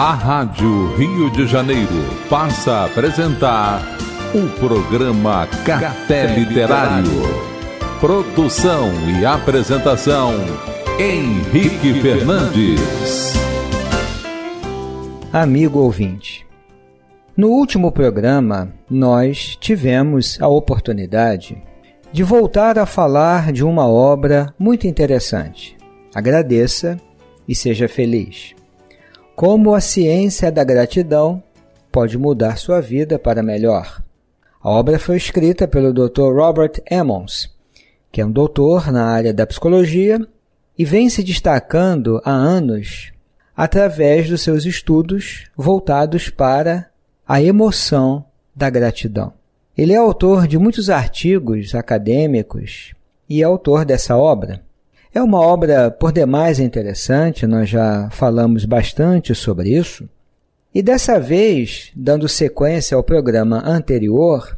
A Rádio Rio de Janeiro passa a apresentar o programa Café Literário. Produção e apresentação Henrique Fernandes. Amigo ouvinte, no último programa nós tivemos a oportunidade de voltar a falar de uma obra muito interessante. Agradeça e seja feliz. Como a ciência da gratidão pode mudar sua vida para melhor. A obra foi escrita pelo Dr. Robert Emmons, que é um doutor na área da psicologia e vem se destacando há anos através dos seus estudos voltados para a emoção da gratidão. Ele é autor de muitos artigos acadêmicos e é autor dessa obra. É uma obra por demais interessante, nós já falamos bastante sobre isso. E dessa vez, dando sequência ao programa anterior,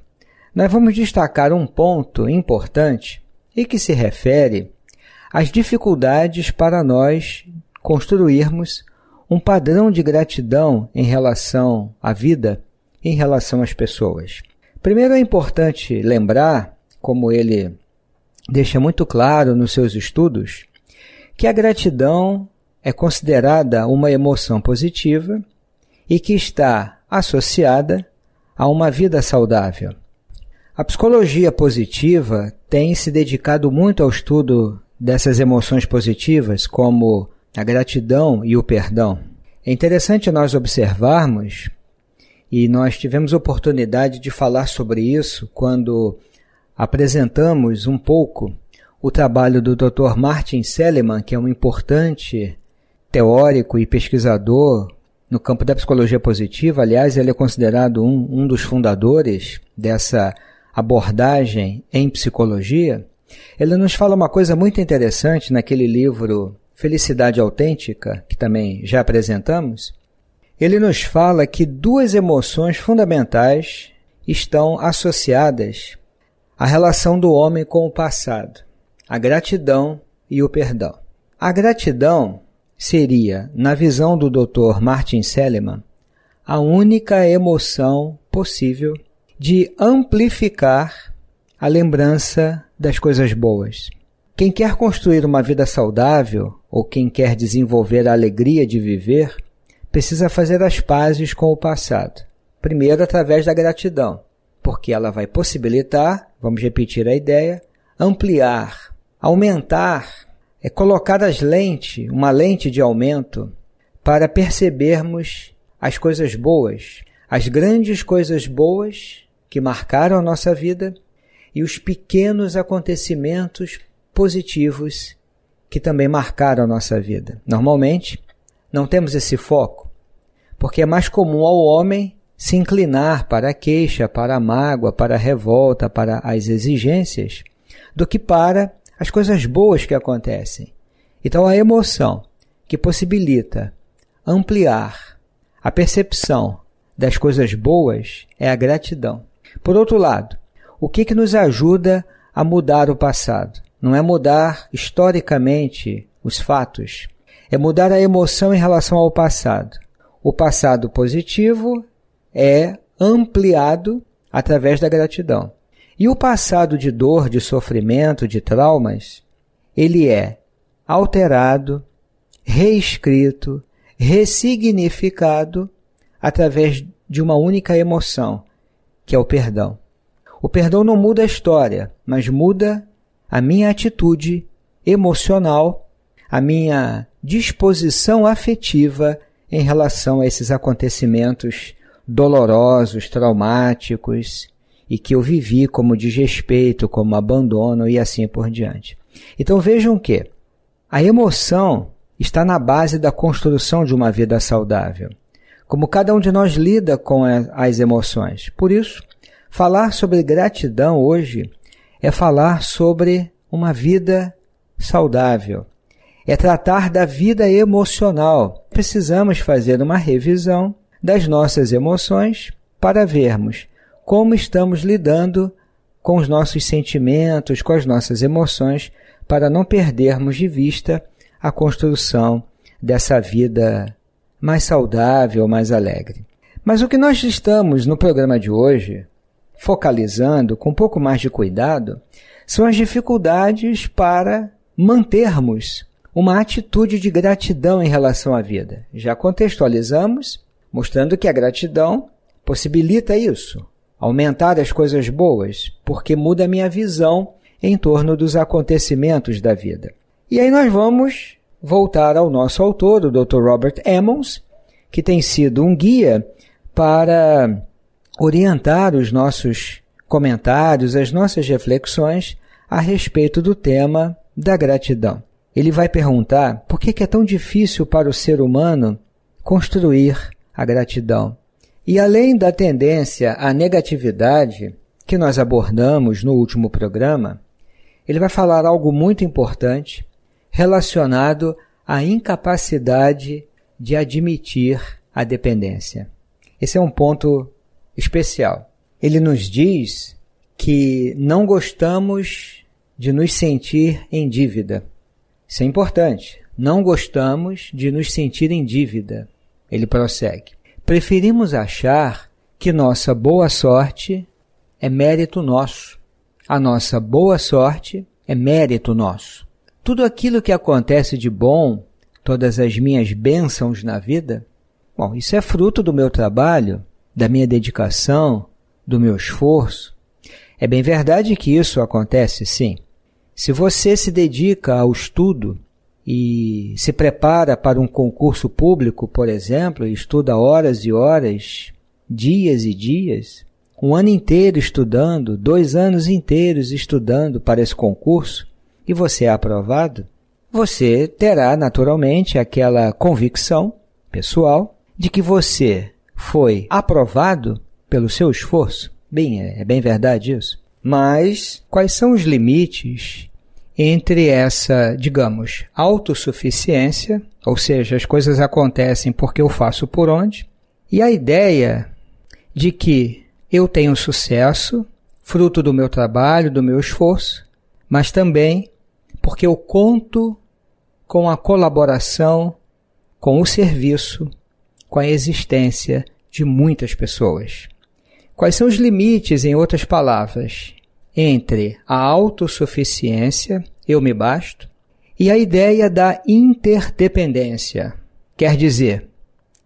nós vamos destacar um ponto importante e que se refere às dificuldades para nós construirmos um padrão de gratidão em relação à vida, em relação às pessoas. Primeiro é importante lembrar, como ele deixa muito claro nos seus estudos que a gratidão é considerada uma emoção positiva e que está associada a uma vida saudável. A psicologia positiva tem se dedicado muito ao estudo dessas emoções positivas, como a gratidão e o perdão. É interessante nós observarmos, e nós tivemos oportunidade de falar sobre isso quando apresentamos um pouco o trabalho do Dr. Martin Seligman, que é um importante teórico e pesquisador no campo da psicologia positiva. Aliás, ele é considerado um, um dos fundadores dessa abordagem em psicologia. Ele nos fala uma coisa muito interessante naquele livro Felicidade Autêntica, que também já apresentamos. Ele nos fala que duas emoções fundamentais estão associadas a relação do homem com o passado, a gratidão e o perdão. A gratidão seria, na visão do Dr. Martin Seligman, a única emoção possível de amplificar a lembrança das coisas boas. Quem quer construir uma vida saudável ou quem quer desenvolver a alegria de viver, precisa fazer as pazes com o passado. Primeiro, através da gratidão porque ela vai possibilitar, vamos repetir a ideia, ampliar, aumentar, é colocar as lentes, uma lente de aumento, para percebermos as coisas boas, as grandes coisas boas que marcaram a nossa vida e os pequenos acontecimentos positivos que também marcaram a nossa vida. Normalmente, não temos esse foco, porque é mais comum ao homem se inclinar para a queixa, para a mágoa, para a revolta, para as exigências, do que para as coisas boas que acontecem. Então, a emoção que possibilita ampliar a percepção das coisas boas é a gratidão. Por outro lado, o que, que nos ajuda a mudar o passado? Não é mudar historicamente os fatos, é mudar a emoção em relação ao passado. O passado positivo é ampliado através da gratidão. E o passado de dor, de sofrimento, de traumas, ele é alterado, reescrito, ressignificado através de uma única emoção, que é o perdão. O perdão não muda a história, mas muda a minha atitude emocional, a minha disposição afetiva em relação a esses acontecimentos dolorosos, traumáticos e que eu vivi como desrespeito, como abandono e assim por diante. Então vejam que a emoção está na base da construção de uma vida saudável. Como cada um de nós lida com as emoções. Por isso, falar sobre gratidão hoje é falar sobre uma vida saudável. É tratar da vida emocional. Precisamos fazer uma revisão das nossas emoções para vermos como estamos lidando com os nossos sentimentos, com as nossas emoções, para não perdermos de vista a construção dessa vida mais saudável, mais alegre. Mas o que nós estamos no programa de hoje focalizando com um pouco mais de cuidado são as dificuldades para mantermos uma atitude de gratidão em relação à vida. Já contextualizamos mostrando que a gratidão possibilita isso, aumentar as coisas boas, porque muda a minha visão em torno dos acontecimentos da vida. E aí nós vamos voltar ao nosso autor, o Dr. Robert Emmons, que tem sido um guia para orientar os nossos comentários, as nossas reflexões a respeito do tema da gratidão. Ele vai perguntar por que é tão difícil para o ser humano construir a gratidão. E além da tendência à negatividade que nós abordamos no último programa, ele vai falar algo muito importante relacionado à incapacidade de admitir a dependência. Esse é um ponto especial. Ele nos diz que não gostamos de nos sentir em dívida. Isso é importante. Não gostamos de nos sentir em dívida. Ele prossegue: Preferimos achar que nossa boa sorte é mérito nosso. A nossa boa sorte é mérito nosso. Tudo aquilo que acontece de bom, todas as minhas bênçãos na vida, bom, isso é fruto do meu trabalho, da minha dedicação, do meu esforço. É bem verdade que isso acontece, sim. Se você se dedica ao estudo, e se prepara para um concurso público, por exemplo, e estuda horas e horas, dias e dias, um ano inteiro estudando, dois anos inteiros estudando para esse concurso, e você é aprovado, você terá naturalmente aquela convicção pessoal de que você foi aprovado pelo seu esforço. Bem, é bem verdade isso. Mas quais são os limites entre essa, digamos, autossuficiência, ou seja, as coisas acontecem porque eu faço por onde, e a ideia de que eu tenho sucesso, fruto do meu trabalho, do meu esforço, mas também porque eu conto com a colaboração, com o serviço, com a existência de muitas pessoas. Quais são os limites, em outras palavras, entre a autossuficiência, eu me basto, e a ideia da interdependência. Quer dizer,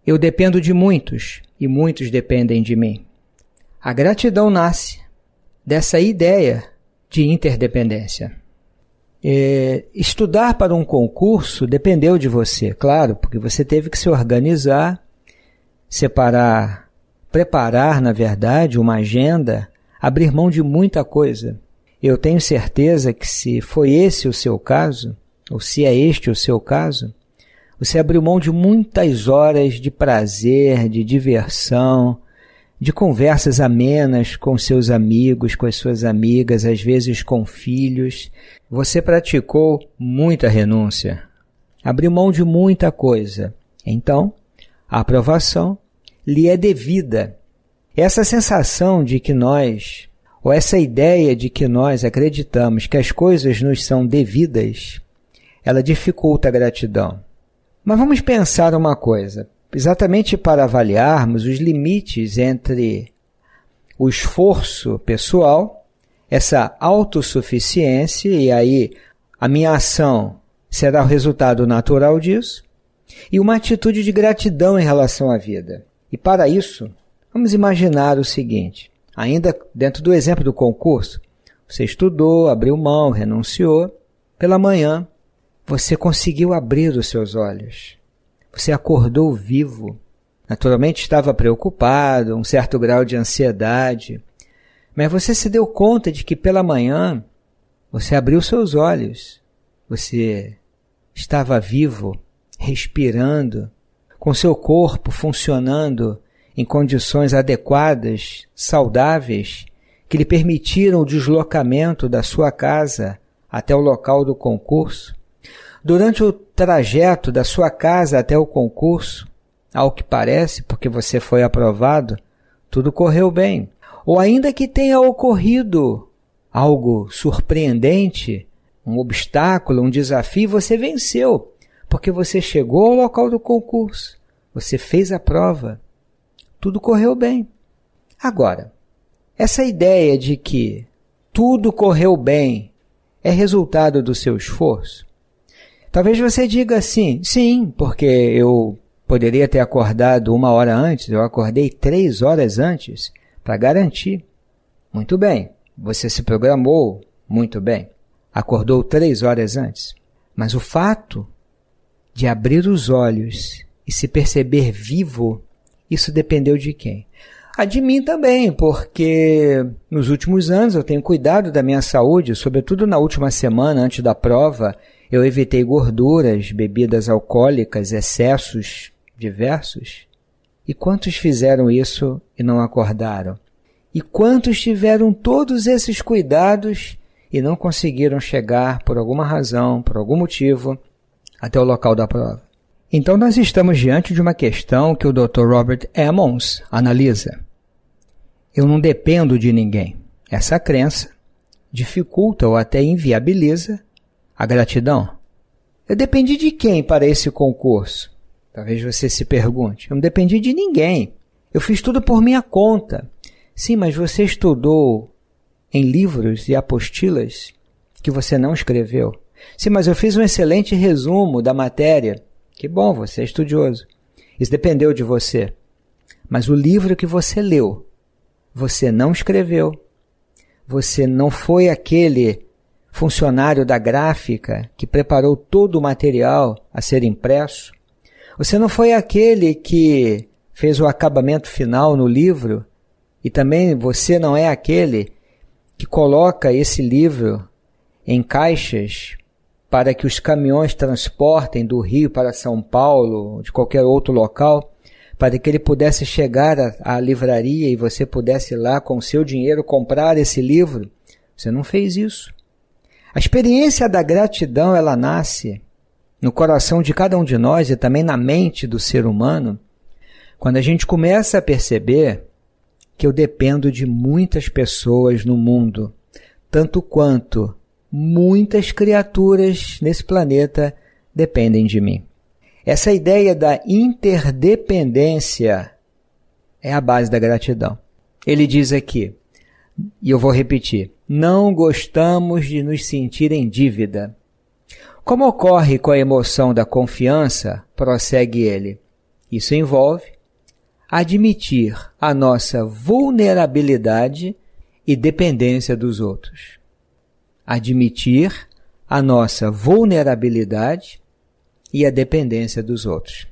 eu dependo de muitos e muitos dependem de mim. A gratidão nasce dessa ideia de interdependência. É, estudar para um concurso dependeu de você, claro, porque você teve que se organizar, separar, preparar, na verdade, uma agenda abrir mão de muita coisa. Eu tenho certeza que se foi esse o seu caso, ou se é este o seu caso, você abriu mão de muitas horas de prazer, de diversão, de conversas amenas com seus amigos, com as suas amigas, às vezes com filhos. Você praticou muita renúncia, abriu mão de muita coisa. Então, a aprovação lhe é devida. Essa sensação de que nós, ou essa ideia de que nós acreditamos que as coisas nos são devidas, ela dificulta a gratidão. Mas vamos pensar uma coisa, exatamente para avaliarmos os limites entre o esforço pessoal, essa autossuficiência, e aí a minha ação será o resultado natural disso, e uma atitude de gratidão em relação à vida. E para isso, Vamos imaginar o seguinte: ainda dentro do exemplo do concurso, você estudou, abriu mão, renunciou. Pela manhã, você conseguiu abrir os seus olhos. Você acordou vivo. Naturalmente estava preocupado, um certo grau de ansiedade, mas você se deu conta de que pela manhã você abriu seus olhos. Você estava vivo, respirando, com seu corpo funcionando em condições adequadas, saudáveis, que lhe permitiram o deslocamento da sua casa até o local do concurso? Durante o trajeto da sua casa até o concurso, ao que parece, porque você foi aprovado, tudo correu bem. Ou ainda que tenha ocorrido algo surpreendente, um obstáculo, um desafio, você venceu, porque você chegou ao local do concurso, você fez a prova, tudo correu bem. Agora, essa ideia de que tudo correu bem é resultado do seu esforço? Talvez você diga assim, sim, porque eu poderia ter acordado uma hora antes, eu acordei três horas antes para garantir. Muito bem, você se programou muito bem, acordou três horas antes. Mas o fato de abrir os olhos e se perceber vivo isso dependeu de quem? A de mim também, porque nos últimos anos eu tenho cuidado da minha saúde, sobretudo na última semana antes da prova, eu evitei gorduras, bebidas alcoólicas, excessos diversos. E quantos fizeram isso e não acordaram? E quantos tiveram todos esses cuidados e não conseguiram chegar, por alguma razão, por algum motivo, até o local da prova? Então, nós estamos diante de uma questão que o Dr. Robert Emmons analisa. Eu não dependo de ninguém. Essa crença dificulta ou até inviabiliza a gratidão. Eu dependi de quem para esse concurso? Talvez você se pergunte. Eu não dependi de ninguém. Eu fiz tudo por minha conta. Sim, mas você estudou em livros e apostilas que você não escreveu. Sim, mas eu fiz um excelente resumo da matéria que bom, você é estudioso. Isso dependeu de você. Mas o livro que você leu, você não escreveu. Você não foi aquele funcionário da gráfica que preparou todo o material a ser impresso. Você não foi aquele que fez o acabamento final no livro. E também você não é aquele que coloca esse livro em caixas para que os caminhões transportem do Rio para São Paulo, de qualquer outro local, para que ele pudesse chegar à livraria e você pudesse lá com seu dinheiro comprar esse livro. Você não fez isso. A experiência da gratidão, ela nasce no coração de cada um de nós e também na mente do ser humano, quando a gente começa a perceber que eu dependo de muitas pessoas no mundo, tanto quanto muitas criaturas nesse planeta dependem de mim. Essa ideia da interdependência é a base da gratidão. Ele diz aqui, e eu vou repetir: não gostamos de nos sentir em dívida. Como ocorre com a emoção da confiança, prossegue ele, isso envolve admitir a nossa vulnerabilidade e dependência dos outros admitir a nossa vulnerabilidade e a dependência dos outros.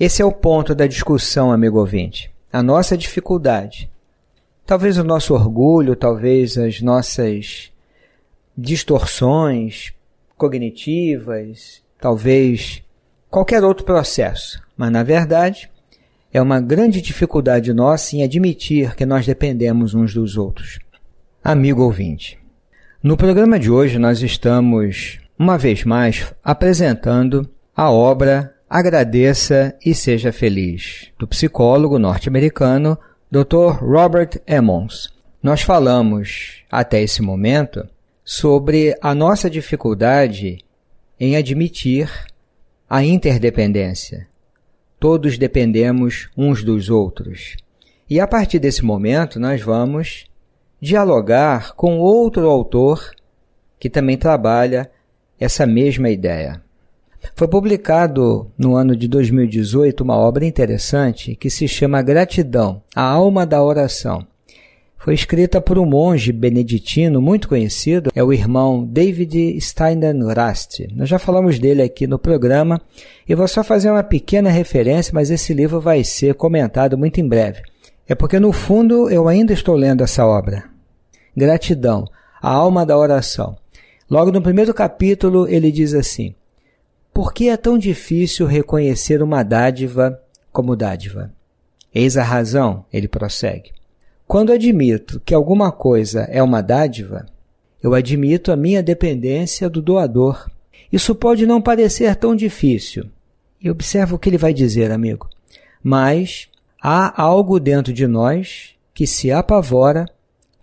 Esse é o ponto da discussão, amigo ouvinte. A nossa dificuldade, talvez o nosso orgulho, talvez as nossas distorções cognitivas, talvez qualquer outro processo, mas na verdade é uma grande dificuldade nossa em admitir que nós dependemos uns dos outros. Amigo ouvinte, no programa de hoje, nós estamos, uma vez mais, apresentando a obra Agradeça e Seja Feliz, do psicólogo norte-americano Dr. Robert Emmons. Nós falamos, até esse momento, sobre a nossa dificuldade em admitir a interdependência. Todos dependemos uns dos outros. E a partir desse momento, nós vamos dialogar com outro autor que também trabalha essa mesma ideia. Foi publicado no ano de 2018 uma obra interessante que se chama Gratidão, a alma da oração. Foi escrita por um monge beneditino muito conhecido, é o irmão David Steinen-Rast. Nós já falamos dele aqui no programa e vou só fazer uma pequena referência, mas esse livro vai ser comentado muito em breve. É porque, no fundo, eu ainda estou lendo essa obra gratidão, a alma da oração. Logo no primeiro capítulo, ele diz assim: Por que é tão difícil reconhecer uma dádiva como dádiva? Eis a razão, ele prossegue. Quando admito que alguma coisa é uma dádiva, eu admito a minha dependência do doador. Isso pode não parecer tão difícil. E observa o que ele vai dizer, amigo. Mas há algo dentro de nós que se apavora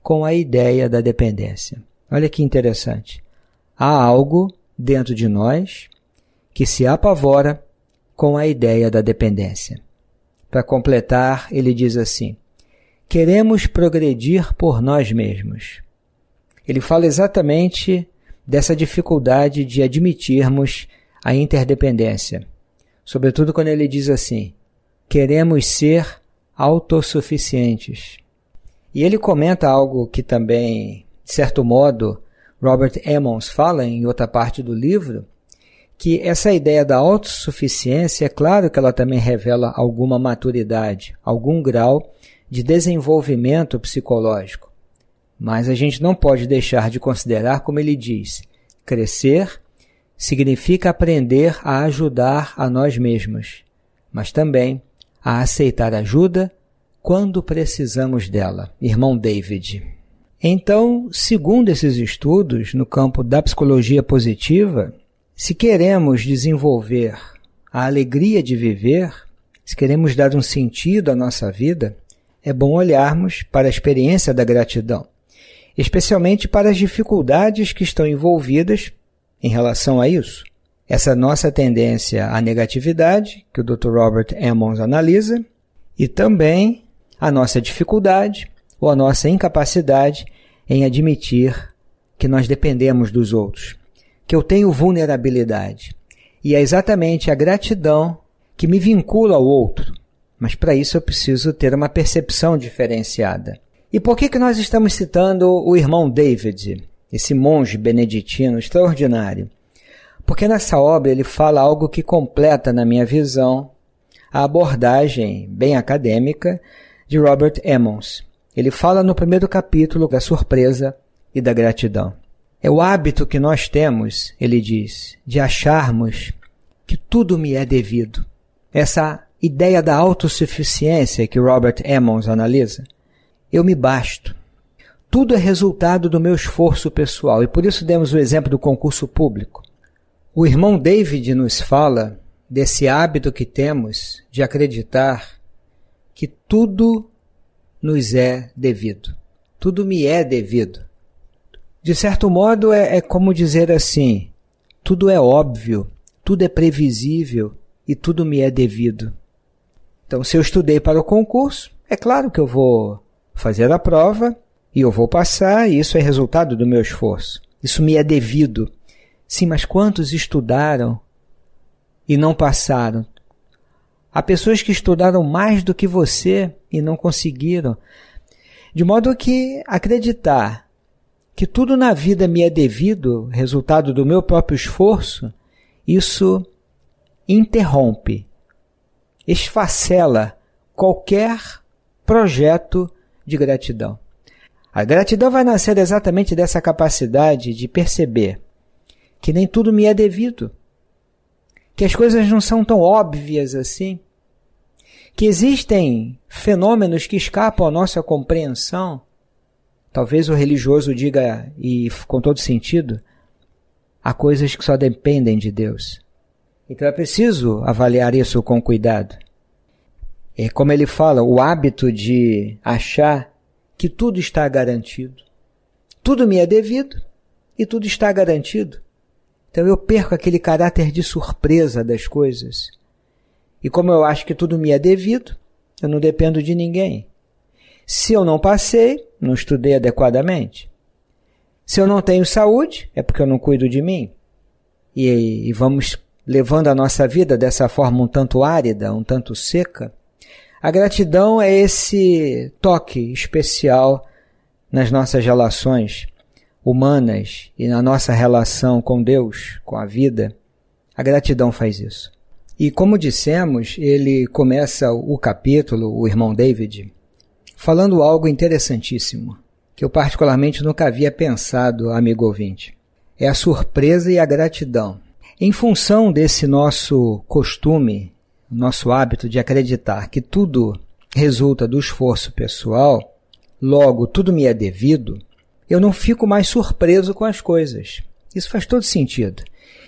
com a ideia da dependência. Olha que interessante. Há algo dentro de nós que se apavora com a ideia da dependência. Para completar, ele diz assim: queremos progredir por nós mesmos. Ele fala exatamente dessa dificuldade de admitirmos a interdependência, sobretudo quando ele diz assim: queremos ser autossuficientes. E ele comenta algo que também, de certo modo, Robert Emmons fala em outra parte do livro, que essa ideia da autossuficiência, é claro que ela também revela alguma maturidade, algum grau de desenvolvimento psicológico. Mas a gente não pode deixar de considerar, como ele diz, crescer significa aprender a ajudar a nós mesmos, mas também a aceitar ajuda quando precisamos dela, irmão David. Então, segundo esses estudos no campo da psicologia positiva, se queremos desenvolver a alegria de viver, se queremos dar um sentido à nossa vida, é bom olharmos para a experiência da gratidão, especialmente para as dificuldades que estão envolvidas em relação a isso. Essa nossa tendência à negatividade, que o Dr. Robert Emmons analisa, e também a nossa dificuldade ou a nossa incapacidade em admitir que nós dependemos dos outros, que eu tenho vulnerabilidade. E é exatamente a gratidão que me vincula ao outro. Mas para isso eu preciso ter uma percepção diferenciada. E por que, que nós estamos citando o irmão David, esse monge beneditino extraordinário? Porque nessa obra ele fala algo que completa, na minha visão, a abordagem bem acadêmica de Robert Emmons. Ele fala no primeiro capítulo da é surpresa e da gratidão. É o hábito que nós temos, ele diz, de acharmos que tudo me é devido. Essa ideia da autossuficiência que Robert Emmons analisa. Eu me basto. Tudo é resultado do meu esforço pessoal e por isso demos o exemplo do concurso público. O irmão David nos fala desse hábito que temos de acreditar que tudo nos é devido. Tudo me é devido. De certo modo, é, é como dizer assim: tudo é óbvio, tudo é previsível e tudo me é devido. Então, se eu estudei para o concurso, é claro que eu vou fazer a prova e eu vou passar, e isso é resultado do meu esforço. Isso me é devido. Sim, mas quantos estudaram e não passaram? Há pessoas que estudaram mais do que você e não conseguiram. De modo que acreditar que tudo na vida me é devido, resultado do meu próprio esforço, isso interrompe, esfacela qualquer projeto de gratidão. A gratidão vai nascer exatamente dessa capacidade de perceber que nem tudo me é devido que as coisas não são tão óbvias assim, que existem fenômenos que escapam à nossa compreensão. Talvez o religioso diga, e com todo sentido, há coisas que só dependem de Deus. Então é preciso avaliar isso com cuidado. É como ele fala, o hábito de achar que tudo está garantido. Tudo me é devido e tudo está garantido. Então eu perco aquele caráter de surpresa das coisas. E como eu acho que tudo me é devido, eu não dependo de ninguém. Se eu não passei, não estudei adequadamente. Se eu não tenho saúde, é porque eu não cuido de mim. E, e vamos levando a nossa vida dessa forma um tanto árida, um tanto seca. A gratidão é esse toque especial nas nossas relações humanas e na nossa relação com Deus, com a vida, a gratidão faz isso. E como dissemos, ele começa o capítulo, o irmão David, falando algo interessantíssimo, que eu particularmente nunca havia pensado, amigo ouvinte. É a surpresa e a gratidão. Em função desse nosso costume, nosso hábito de acreditar que tudo resulta do esforço pessoal, logo tudo me é devido, eu não fico mais surpreso com as coisas. Isso faz todo sentido.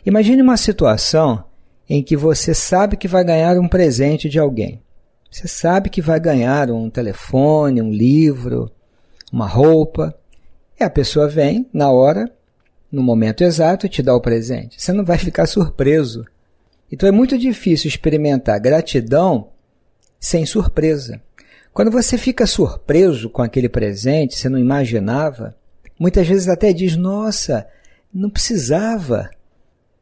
Imagine uma situação em que você sabe que vai ganhar um presente de alguém. Você sabe que vai ganhar um telefone, um livro, uma roupa. E a pessoa vem na hora, no momento exato, e te dá o presente. Você não vai ficar surpreso. Então é muito difícil experimentar gratidão sem surpresa. Quando você fica surpreso com aquele presente, você não imaginava, Muitas vezes até diz: nossa, não precisava.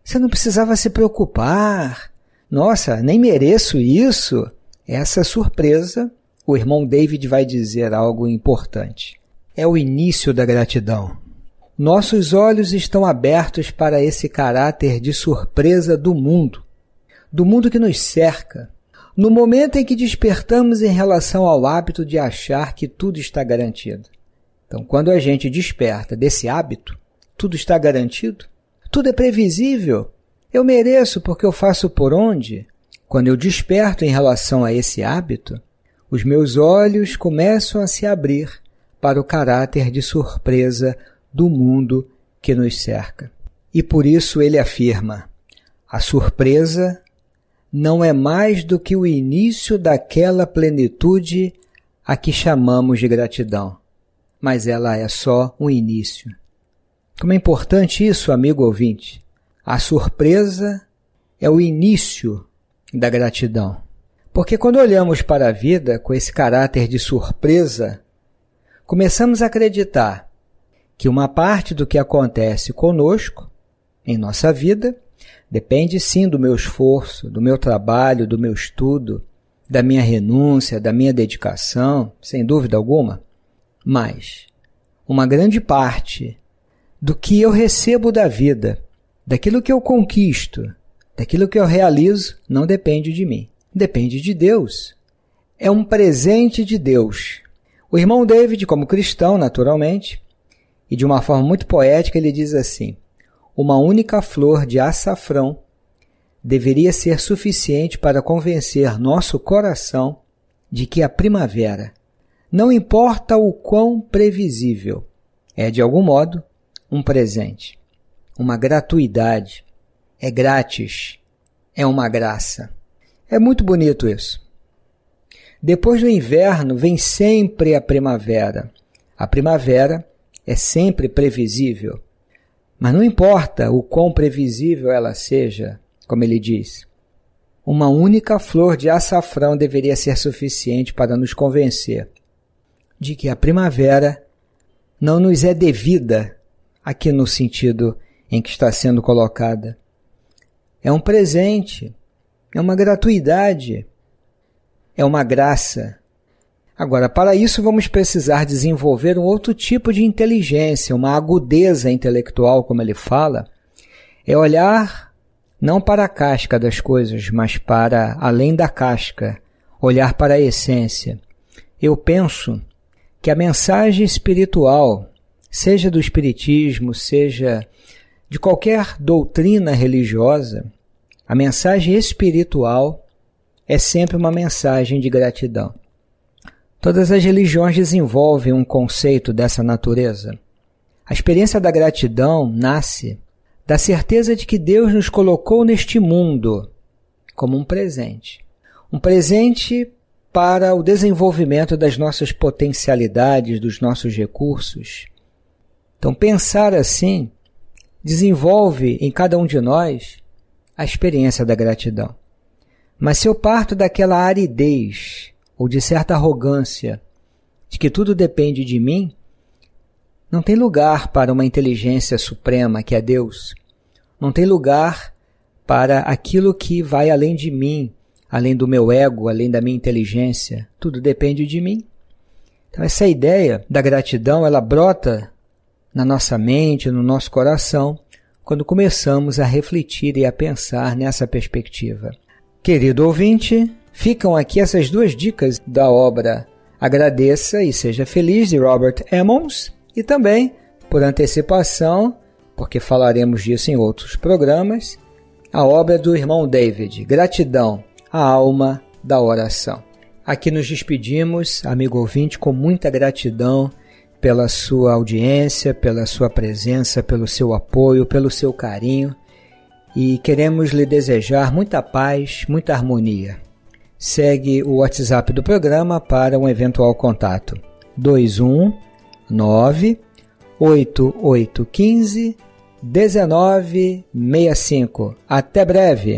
Você não precisava se preocupar. Nossa, nem mereço isso. Essa surpresa, o irmão David vai dizer algo importante. É o início da gratidão. Nossos olhos estão abertos para esse caráter de surpresa do mundo, do mundo que nos cerca. No momento em que despertamos em relação ao hábito de achar que tudo está garantido, então, quando a gente desperta desse hábito, tudo está garantido, tudo é previsível. Eu mereço porque eu faço por onde? Quando eu desperto em relação a esse hábito, os meus olhos começam a se abrir para o caráter de surpresa do mundo que nos cerca. E por isso ele afirma: a surpresa não é mais do que o início daquela plenitude a que chamamos de gratidão mas ela é só um início. Como é importante isso, amigo ouvinte? A surpresa é o início da gratidão. Porque quando olhamos para a vida com esse caráter de surpresa, começamos a acreditar que uma parte do que acontece conosco, em nossa vida, depende sim do meu esforço, do meu trabalho, do meu estudo, da minha renúncia, da minha dedicação, sem dúvida alguma mas uma grande parte do que eu recebo da vida, daquilo que eu conquisto, daquilo que eu realizo, não depende de mim, depende de Deus. É um presente de Deus. O irmão David, como cristão, naturalmente, e de uma forma muito poética, ele diz assim: Uma única flor de açafrão deveria ser suficiente para convencer nosso coração de que a primavera não importa o quão previsível, é de algum modo um presente, uma gratuidade, é grátis, é uma graça. É muito bonito isso. Depois do inverno vem sempre a primavera. A primavera é sempre previsível. Mas não importa o quão previsível ela seja, como ele diz, uma única flor de açafrão deveria ser suficiente para nos convencer de que a primavera não nos é devida aqui no sentido em que está sendo colocada. É um presente, é uma gratuidade, é uma graça. Agora, para isso, vamos precisar desenvolver um outro tipo de inteligência, uma agudeza intelectual, como ele fala, é olhar não para a casca das coisas, mas para além da casca, olhar para a essência. Eu penso que a mensagem espiritual, seja do Espiritismo, seja de qualquer doutrina religiosa, a mensagem espiritual é sempre uma mensagem de gratidão. Todas as religiões desenvolvem um conceito dessa natureza. A experiência da gratidão nasce da certeza de que Deus nos colocou neste mundo como um presente. Um presente para o desenvolvimento das nossas potencialidades, dos nossos recursos. Então, pensar assim desenvolve em cada um de nós a experiência da gratidão. Mas se eu parto daquela aridez ou de certa arrogância de que tudo depende de mim, não tem lugar para uma inteligência suprema que é Deus. Não tem lugar para aquilo que vai além de mim, além do meu ego, além da minha inteligência. Tudo depende de mim. Então essa ideia da gratidão, ela brota na nossa mente, no nosso coração, quando começamos a refletir e a pensar nessa perspectiva. Querido ouvinte, ficam aqui essas duas dicas da obra Agradeça e Seja Feliz, de Robert Emmons, e também, por antecipação, porque falaremos disso em outros programas, a obra do irmão David, Gratidão, a alma da oração. Aqui nos despedimos, amigo ouvinte, com muita gratidão pela sua audiência, pela sua presença, pelo seu apoio, pelo seu carinho e queremos lhe desejar muita paz, muita harmonia. Segue o WhatsApp do programa para um eventual contato. 219 8815 1965. Até breve!